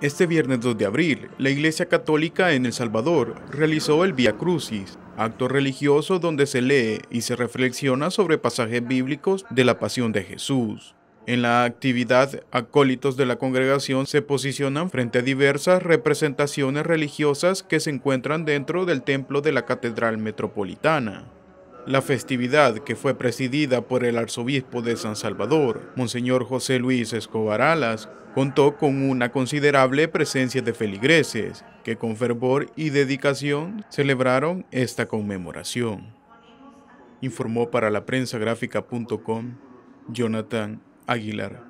Este viernes 2 de abril, la Iglesia Católica en El Salvador realizó el Via Crucis, acto religioso donde se lee y se reflexiona sobre pasajes bíblicos de la pasión de Jesús. En la actividad, acólitos de la congregación se posicionan frente a diversas representaciones religiosas que se encuentran dentro del templo de la Catedral Metropolitana. La festividad, que fue presidida por el arzobispo de San Salvador, Monseñor José Luis Escobar Alas, contó con una considerable presencia de feligreses, que con fervor y dedicación celebraron esta conmemoración. Informó para la prensa gráfica.com Jonathan Aguilar.